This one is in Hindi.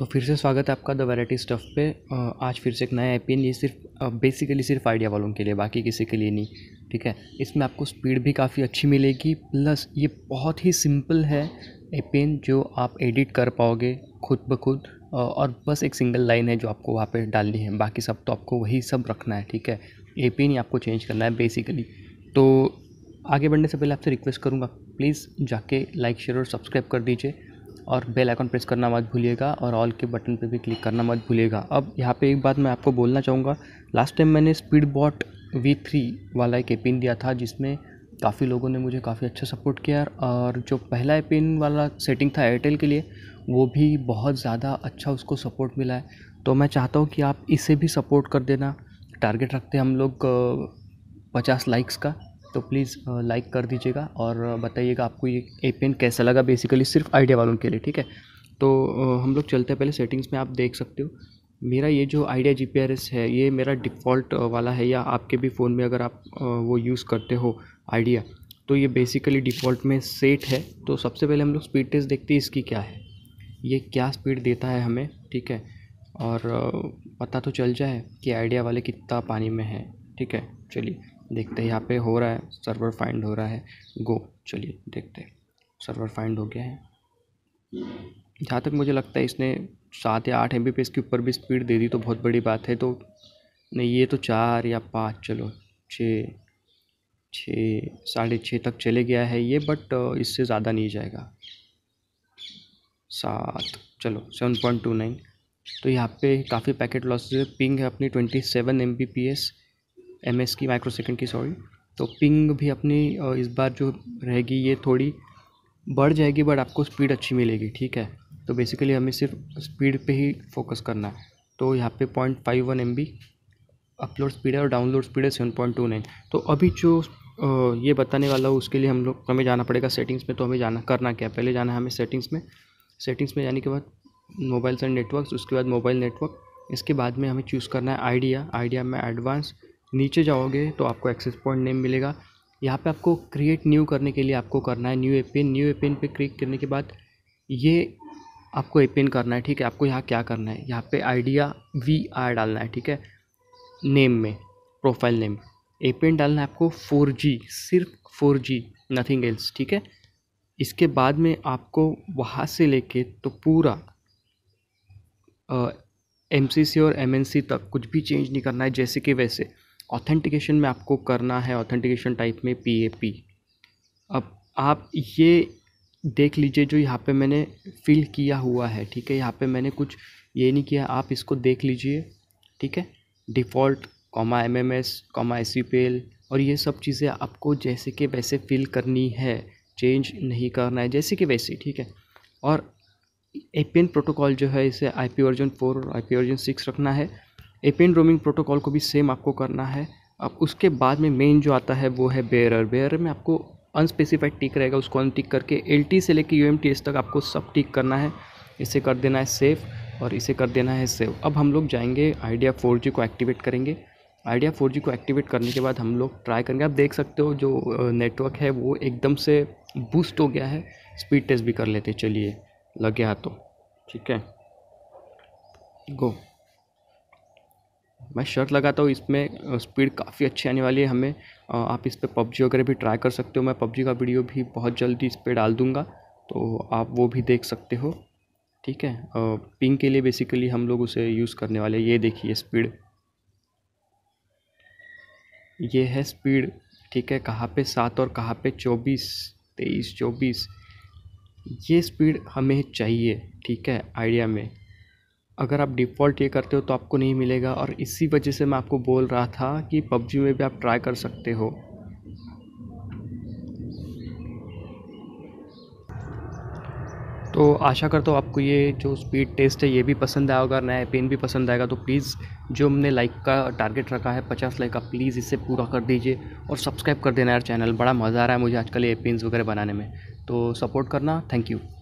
तो फिर से स्वागत है आपका द वैराइटी स्टफ़ पे आज फिर से एक नया आई ये सिर्फ बेसिकली सिर्फ आइडिया वालों के लिए बाकी किसी के लिए नहीं ठीक है इसमें आपको स्पीड भी काफ़ी अच्छी मिलेगी प्लस ये बहुत ही सिंपल है आई जो आप एडिट कर पाओगे खुद ब खुद और बस एक सिंगल लाइन है जो आपको वहाँ पे डालनी है बाकी सब तो आपको वही सब रखना है ठीक है ए पी आपको चेंज करना है बेसिकली तो आगे बढ़ने से पहले आपसे रिक्वेस्ट करूँगा प्लीज़ जाके लाइक शेयर और सब्सक्राइब कर दीजिए और बेल आइकन प्रेस करना मत भूलिएगा और ऑल के बटन पे भी क्लिक करना मत भूलिएगा अब यहाँ पे एक बात मैं आपको बोलना चाहूँगा लास्ट टाइम मैंने स्पीड बॉट वी थ्री वाला एक एपिन दिया था जिसमें काफ़ी लोगों ने मुझे काफ़ी अच्छा सपोर्ट किया और जो पहला एपिन वाला सेटिंग था एयरटेल के लिए वो भी बहुत ज़्यादा अच्छा उसको सपोर्ट मिला है तो मैं चाहता हूँ कि आप इसे भी सपोर्ट कर देना टारगेट रखते हैं हम लोग पचास लाइक्स का तो प्लीज़ लाइक कर दीजिएगा और बताइएगा आपको ये ए पेन कैसा लगा बेसिकली सिर्फ आइडिया वालों के लिए ठीक है तो हम लोग चलते हैं पहले सेटिंग्स में आप देख सकते हो मेरा ये जो आइडिया जी है ये मेरा डिफ़ॉल्ट वाला है या आपके भी फ़ोन में अगर आप वो यूज़ करते हो आइडिया तो ये बेसिकली डिफ़ॉल्ट में सेट है तो सबसे पहले हम लोग स्पीड टेस्ट देखते हैं इसकी क्या है ये क्या स्पीड देता है हमें ठीक है और पता तो चल जाए कि आइडिया वाले कितना पानी में है ठीक है चलिए देखते हैं यहाँ पे हो रहा है सर्वर फाइंड हो रहा है गो चलिए देखते हैं सर्वर फाइंड हो गया है जहाँ तक मुझे लगता है इसने सात या आठ एम बी के ऊपर भी स्पीड दे दी तो बहुत बड़ी बात है तो नहीं ये तो चार या पाँच चलो छः छः साढ़े छः तक चले गया है ये बट uh, इससे ज़्यादा नहीं जाएगा सात चलो सेवन पॉइंट टू नाइन तो यहाँ पे काफ़ी पैकेट लॉसेज पिंग है अपनी twenty seven M B P S M की माइक्रो सेकेंड की सॉरी तो पिंग भी अपनी इस बार जो रहेगी ये थोड़ी बढ़ जाएगी बट आपको स्पीड अच्छी मिलेगी ठीक है तो बेसिकली हमें सिर्फ स्पीड पे ही फोकस करना है तो यहाँ पे point five one M B upload speed है और डाउनलोड स्पीड है सेवन पॉइंट टू नाइन तो अभी जो ये बताने वाला हो उसके लिए हम लोग हमें जाना पड़ेगा सेटिंग्स में तो हमें जाना करना क्या पहले जाना है हमें सेटिंग्स में सेटिंग्स में जाने के बाद मोबाइल्स एंड नेटवर्क उसके बाद मोबाइल नेटवर्क इसके बाद में हमें चूज़ करना है आइडिया आइडिया में एडवांस नीचे जाओगे तो आपको एक्सेस पॉइंट नेम मिलेगा यहाँ पे आपको क्रिएट न्यू करने के लिए आपको करना है न्यू एपिन न्यू एपिन पे क्लिक करने के बाद ये आपको पिन करना है ठीक है आपको यहाँ क्या करना है यहाँ पे आइडिया वी आर डालना है ठीक है नेम में प्रोफाइल नेम पिन डालना है आपको फोर जी सिर्फ फोर जी नथिंग एल्स ठीक है इसके बाद में आपको वहाँ से लेके तो पूरा एम सी सी और एम एन सी तक कुछ भी चेंज नहीं करना है जैसे कि वैसे ऑथेंटिकेशन में आपको करना है ऑथेंटिकेशन टाइप में पी ए पी अब आप ये देख लीजिए जो यहाँ पे मैंने फिल किया हुआ है ठीक है यहाँ पे मैंने कुछ ये नहीं किया आप इसको देख लीजिए ठीक है default comma M M S comma S P L और ये सब चीज़ें आपको जैसे कि वैसे फिल करनी है चेंज नहीं करना है जैसे कि वैसे ठीक है और ए पी एन प्रोटोकॉल जो है इसे आई पी वर्जन फोर और आई पी वर्जन सिक्स रखना है एपेन रोमिंग प्रोटोकॉल को भी सेम आपको करना है अब उसके बाद में मेन जो आता है वो है बेयरर बेयर में आपको अनस्पेसिफाइड टिक रहेगा उसको अनटिक करके एल से लेके यू तक आपको सब टिक करना है इसे कर देना है सेफ़ और इसे कर देना है सेव अब हम लोग जाएंगे आइडिया फोर को एक्टिवेट करेंगे आइडिया फोर को एक्टिवेट करने के बाद हम लोग ट्राई करेंगे आप देख सकते हो जो नेटवर्क है वो एकदम से बूस्ट हो गया है स्पीड टेस्ट भी कर लेते चलिए लगे हाथों तो। ठीक है गो मैं शर्त लगाता हूँ इसमें स्पीड काफ़ी अच्छी आने वाली है हमें आप इस पर पबजी वगैरह भी ट्राई कर सकते हो मैं पबजी का वीडियो भी बहुत जल्दी इस पर डाल दूँगा तो आप वो भी देख सकते हो ठीक है पिंग के लिए बेसिकली हम लोग उसे यूज़ करने वाले ये देखिए स्पीड ये है स्पीड ठीक है कहाँ पे सात और कहाँ पे चौबीस तेईस चौबीस ये स्पीड हमें चाहिए ठीक है आइडिया में अगर आप डिफ़ॉल्ट ये करते हो तो आपको नहीं मिलेगा और इसी वजह से मैं आपको बोल रहा था कि पबजी में भी आप ट्राई कर सकते हो तो आशा करता हूँ आपको ये जो स्पीड टेस्ट है ये भी पसंद आया होगा नया पेन भी पसंद आएगा तो प्लीज़ जो हमने लाइक का टारगेट रखा है पचास लाइक का प्लीज़ इसे पूरा कर दीजिए और सब्सक्राइब कर देना यार चैनल बड़ा मज़ा आ रहा है मुझे आजकल ये पेन्स वगैरह बनाने में तो सपोर्ट करना थैंक यू